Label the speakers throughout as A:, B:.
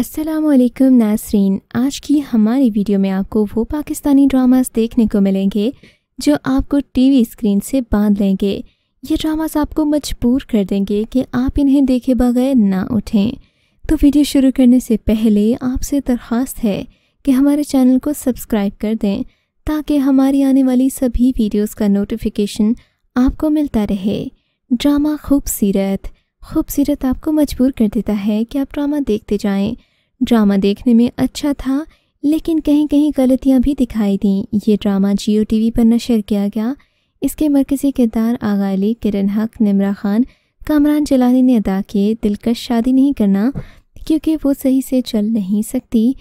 A: असलकम नासरीन आज की हमारी वीडियो में आपको वो पाकिस्तानी ड्रामास देखने को मिलेंगे जो आपको टीवी स्क्रीन से बांध लेंगे ये ड्रामास आपको मजबूर कर देंगे कि आप इन्हें देखे बगैर ना उठें तो वीडियो शुरू करने से पहले आपसे दरख्वास्त है कि हमारे चैनल को सब्सक्राइब कर दें ताकि हमारी आने वाली सभी वीडियोज़ का नोटिफिकेशन आपको मिलता रहे ड्रामा खूबसूरत खूबसूरत आपको मजबूर कर देता है कि आप ड्रामा देखते जाएं ड्रामा देखने में अच्छा था लेकिन कहीं कहीं गलतियां भी दिखाई दी ये ड्रामा जियो टीवी पर नशर किया गया इसके मरकज़ी किरदार आगा अली किरण हक निमरा खान कामरान जलानी ने अदा किए दिलकश शादी नहीं करना क्योंकि वो सही से चल नहीं सकती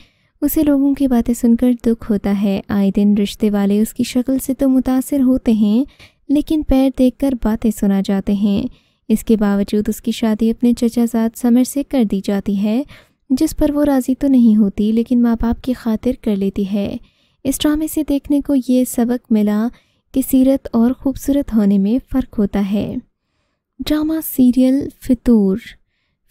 A: उसे लोगों की बातें सुनकर दुख होता है आए दिन रिश्ते वाले उसकी शक्ल से तो मुतासर होते हैं लेकिन पैर देखकर बातें सुना जाते हैं इसके बावजूद उसकी शादी अपने चचाजाद समर से कर दी जाती है जिस पर वो राज़ी तो नहीं होती लेकिन माँ बाप की खातिर कर लेती है इस ड्रामे से देखने को ये सबक मिला कि सीरत और ख़ूबसूरत होने में फ़र्क होता है ड्रामा सीरियल फितूर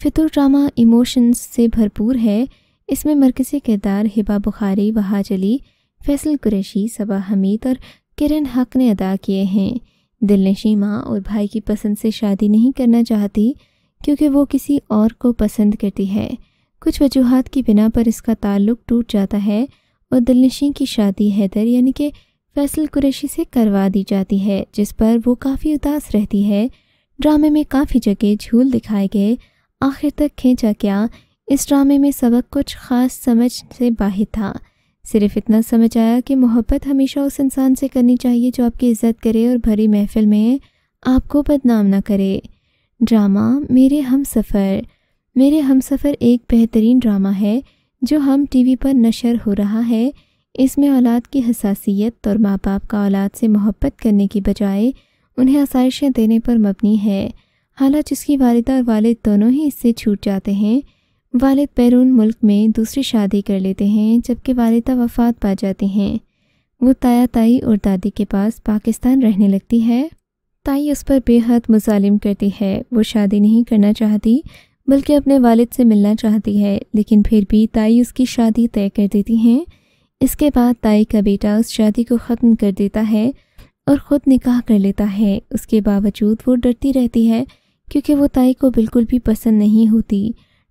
A: फितूर ड्रामा इमोशंस से भरपूर है इसमें मरकज़ी किरदार हिबा बुखारी वहाज अली फैसल कुरैशी सबा हमीद और किरण हक ने अदा किए हैं दिलनशी माँ और भाई की पसंद से शादी नहीं करना चाहती क्योंकि वो किसी और को पसंद करती है कुछ वजूहत की बिना पर इसका ताल्लुक टूट जाता है और दिलनशी की शादी हैदर यानी कि फैसल कुरैशी से करवा दी जाती है जिस पर वो काफ़ी उदास रहती है ड्रामे में काफ़ी जगह झूल दिखाए गए आखिर तक खींचा क्या इस ड्रामे में सबक कुछ ख़ास समझ से बाहिर था सिर्फ इतना समझ आया कि मोहब्बत हमेशा उस इंसान से करनी चाहिए जो आपकी इज्जत करे और भरी महफिल में आपको बदनाम ना करे ड्रामा मेरे हम सफ़र मेरे हम सफ़र एक बेहतरीन ड्रामा है जो हम टीवी पर नशर हो रहा है इसमें औलाद की हसासीत और माँ बाप का औलाद से मोहब्बत करने की बजाय उन्हें आसाइशें देने पर मबनी है हालांकि इसकी वालदा और वालिद दोनों ही इससे छूट जाते हैं वालिद बैरून मुल्क में दूसरी शादी कर लेते हैं जबकि वालदा वफात पा जाती हैं वो ताया ताई और दादी के पास पाकिस्तान रहने लगती है ताई उस पर बेहद मुजालिम करती है वो शादी नहीं करना चाहती बल्कि अपने वालिद से मिलना चाहती है लेकिन फिर भी ताई उसकी शादी तय कर देती हैं इसके बाद ताई का बेटा उस शादी को ख़त्म कर देता है और ख़ुद निकाह कर लेता है उसके बावजूद वो डरती रहती है क्योंकि वो ताई को बिल्कुल भी पसंद नहीं होती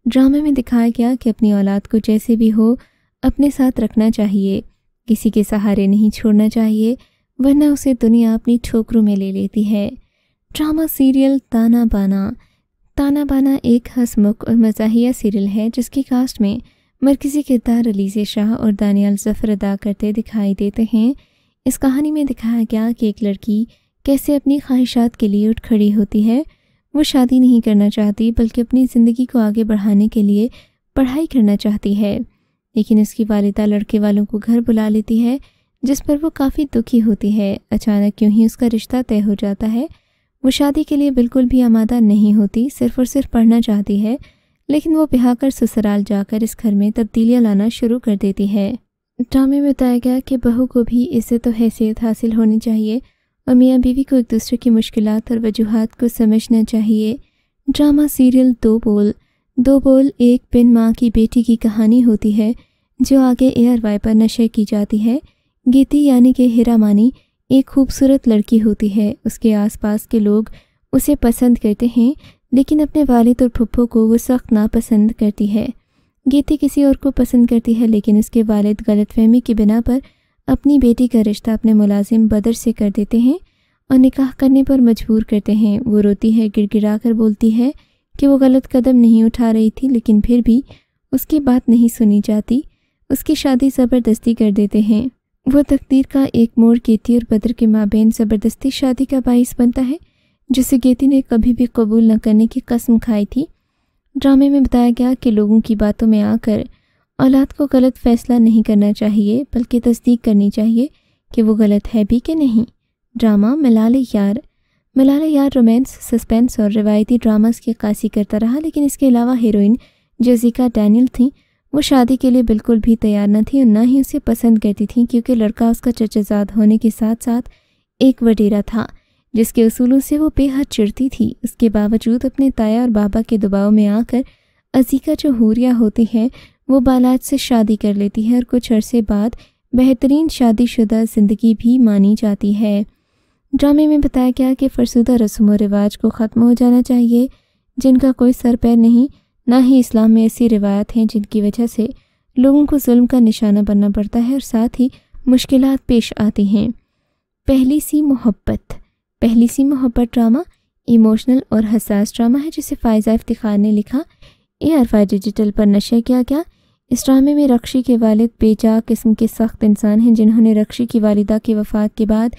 A: ड्रामे में दिखाया गया कि अपनी औलाद को जैसे भी हो अपने साथ रखना चाहिए किसी के सहारे नहीं छोड़ना चाहिए वरना उसे दुनिया अपनी ठोकरों में ले लेती है ड्रामा सीरियल ताना बाना ताना बाना एक हंसमुख और मजाहिया सीरियल है जिसकी कास्ट में मरकज़ी किरदार अलीज़ शाह और दानियाल जफ़र अदा करते दिखाई देते हैं इस कहानी में दिखाया गया कि एक लड़की कैसे अपनी ख्वाहिशात के लिए उठ खड़ी होती है वो शादी नहीं करना चाहती बल्कि अपनी ज़िंदगी को आगे बढ़ाने के लिए पढ़ाई करना चाहती है लेकिन इसकी वालदा लड़के वालों को घर बुला लेती है जिस पर वो काफ़ी दुखी होती है अचानक क्यों ही उसका रिश्ता तय हो जाता है वो शादी के लिए बिल्कुल भी आमादा नहीं होती सिर्फ और सिर्फ पढ़ना चाहती है लेकिन वो बिहाकर कर ससुराल जाकर इस घर में तब्दीलियाँ लाना शुरू कर देती है ड्रामे में बताया गया कि बहू को भी इज्जत तो हैसियत हासिल होनी चाहिए और मियाँ बीवी को एक दूसरे की मुश्किल और वजूहत को समझना चाहिए ड्रामा सीरियल दो बोल दो बोल एक बिन माँ की बेटी की कहानी होती है जो आगे एयर वाई पर नशे की जाती है गीति यानी कि हिरामानी मानी एक खूबसूरत लड़की होती है उसके आसपास के लोग उसे पसंद करते हैं लेकिन अपने वालिद और फुप्पो को वो सख्त नापसंद करती है गीती किसी और को पसंद करती है लेकिन उसके वालिद गलतफहमी की बिना पर अपनी बेटी का रिश्ता अपने मुलाजिम बदर से कर देते हैं और निकाह करने पर मजबूर करते हैं वो रोती है गिड़गिड़ा कर बोलती है कि वो गलत कदम नहीं उठा रही थी लेकिन फिर भी उसकी बात नहीं सुनी जाती उसकी शादी ज़बरदस्ती कर देते हैं वो तकदीर का एक मोड़ गेती और बदर के माबेन ज़बरदस्ती शादी का बायस बनता है जिसे गेती ने कभी भी कबूल न करने की कसम खाई थी ड्रामे में बताया गया कि लोगों की बातों में आकर औलाद को गलत फ़ैसला नहीं करना चाहिए बल्कि तस्दीक करनी चाहिए कि वो गलत है भी कि नहीं ड्रामा मलाल यार मलाल यार रोमांस सस्पेंस और रिवायती ड्रामास की अक्सी करता रहा लेकिन इसके अलावा हीरोइन जजिका डैनियल थी वो शादी के लिए बिल्कुल भी तैयार न थी और न ही उसे पसंद करती थी क्योंकि लड़का उसका चचाजाद होने के साथ साथ एक वडेरा था जिसके उसूलों से वो बेहद चिड़ती थी उसके बावजूद अपने ताया और बाबा के दबाव में आकर अजीका जो हूरिया होती है वो बालाज से शादी कर लेती है और कुछ अरसे बाद बेहतरीन शादीशुदा ज़िंदगी भी मानी जाती है ड्रामे में बताया गया कि फरसुदा रस्म व रिवाज को ख़त्म हो जाना चाहिए जिनका कोई सर पैर नहीं ना ही इस्लाम में ऐसी रिवायत हैं जिनकी वजह से लोगों को जुल्म का निशाना बनना पड़ता है और साथ ही मुश्किल पेश आती हैं पहली सी मोहब्बत पहली सी मोहब्बत ड्रामा इमोशनल और हसास ड्रामा है जिसे फ़ायज़ा इफ्तार ने लिखा ए आरफा डिजिटल पर नशा किया गया इस ड्रामे में रक्षी के वालिद बेजा किस्म के सख्त इंसान हैं जिन्होंने रक्षी की वालिदा की वफ़ात के बाद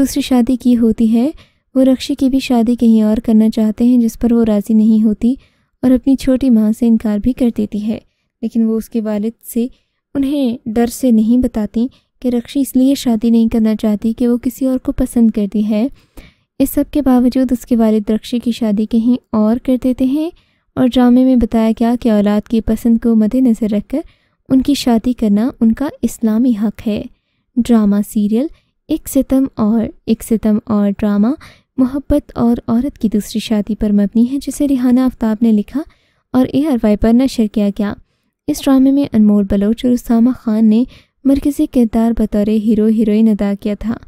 A: दूसरी शादी की होती है वो रक्षी की भी शादी कहीं और करना चाहते हैं जिस पर वो राज़ी नहीं होती और अपनी छोटी माँ से इनकार भी कर देती है लेकिन वो उसके वालिद से उन्हें डर से नहीं बताती कि रक्षी इसलिए शादी नहीं करना चाहती कि वो किसी और को पसंद करती है इस सब के बावजूद उसके वालिद रक्षी की शादी कहीं और कर देते हैं और ड्रामे में बताया गया कि औलाद की पसंद को मद्देनज़र रखकर उनकी शादी करना उनका इस्लामी हक है ड्रामा सीरियल एक सितम और एक सितम और ड्रामा मोहब्बत और औरत की दूसरी शादी पर मबनी है जिसे रिहाना आफ्ताब ने लिखा और ए आर वाई पर नशर किया गया इस ड्रामे में अनमोल बलोच और उसामा खान ने मरकज़ी किरदार बतौर हीरो हीरोइन अदा किया था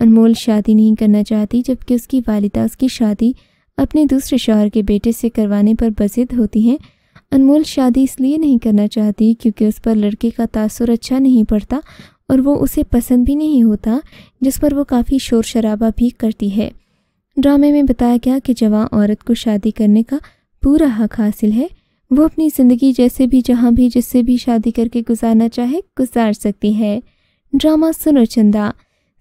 A: अनमोल शादी नहीं करना चाहती जबकि उसकी वालदा उसकी शादी अपने दूसरे शोहर के बेटे से करवाने पर बजिद होती हैं अनमोल शादी इसलिए नहीं करना चाहती क्योंकि उस पर लड़के का तासर अच्छा नहीं पड़ता और वो उसे पसंद भी नहीं होता जिस पर वो काफ़ी शोर शराबा भी करती है ड्रामे में बताया गया कि जवान औरत को शादी करने का पूरा हक हासिल है वो अपनी ज़िंदगी जैसे भी जहाँ भी जिससे भी शादी करके गुजारना चाहे गुजार सकती है ड्रामा सुनो चंदा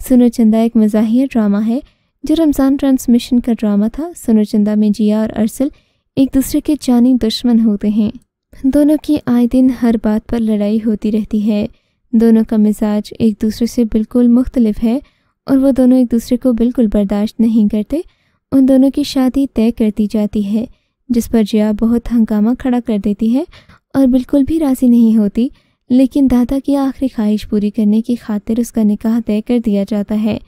A: सुनो चंदा एक मजाहिया ड्रामा है जो रमज़ान ट्रांसमिशन का ड्रामा था सुनो चंदा में जिया और अरसल एक दूसरे के जानी दुश्मन होते हैं दोनों की आए दिन हर बात पर लड़ाई होती रहती है दोनों का मिजाज एक दूसरे से बिल्कुल मुख्तलिफ है और वो दोनों एक दूसरे को बिल्कुल बर्दाश्त नहीं करते उन दोनों की शादी तय कर दी जाती है जिस पर जिया बहुत हंगामा खड़ा कर देती है और बिल्कुल भी राज़ी नहीं होती लेकिन दादा की आखिरी ख्वाहिश पूरी करने की खातिर उसका निकाह तय कर दिया जाता है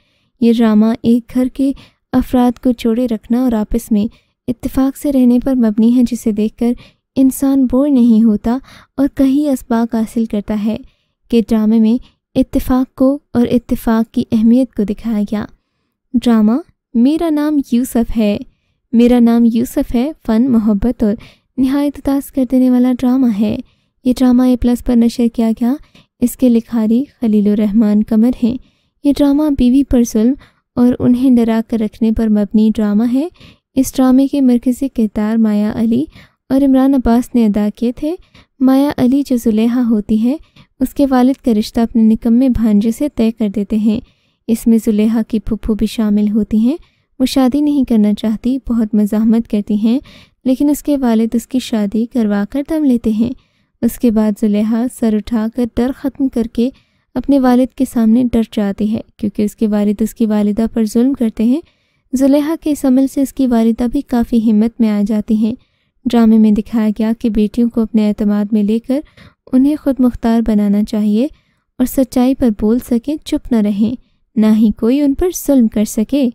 A: ये ड्रामा एक घर के अफराद को जोड़े रखना और आपस में इत्तेफाक से रहने पर मबनी है जिसे देखकर इंसान बोर नहीं होता और कहीं इसबाक हासिल करता है कि ड्रामे में इत्तेफाक को और इत्तेफाक की अहमियत को दिखाया गया ड्रामा मेरा नाम यूसफ है मेरा नाम यूसफ है फ़न मोहब्बत और नहायत उदास कर देने वाला ड्रामा है ये ड्रामा ए प्लस पर नशर किया गया इसके लिखारी खलील रहमान कमर हैं ये ड्रामा बीवी पर जुल्म और उन्हें डरा कर रखने पर मबनी ड्रामा है इस ड्रामे के मरकज़ी किरदार माया अली और इमरान अब्बास ने अदा किए थे माया अली जो जुलेहा होती है उसके वालिद का रिश्ता अपने निकम्मे भांजे से तय कर देते हैं इसमें जुलेहा की फुप्फू भी शामिल होती हैं वो शादी नहीं करना चाहती बहुत मजामत करती हैं लेकिन उसके वालिद उसकी शादी करवा कर दम लेते हैं उसके बाद जुलेहा सर उठाकर डर ख़त्म करके अपने वालिद के सामने डर जाती है क्योंकि उसके वालिद उसकी वालिदा पर जुल्म करते हैं जुलेहा के इस अमल से उसकी वालिदा भी काफ़ी हिम्मत में आ जाती हैं ड्रामे में दिखाया गया कि बेटियों को अपने अतमाद में लेकर उन्हें खुद मुख्तार बनाना चाहिए और सच्चाई पर बोल सकें चुप न रहें ना ही कोई उन पर जुल्म कर सके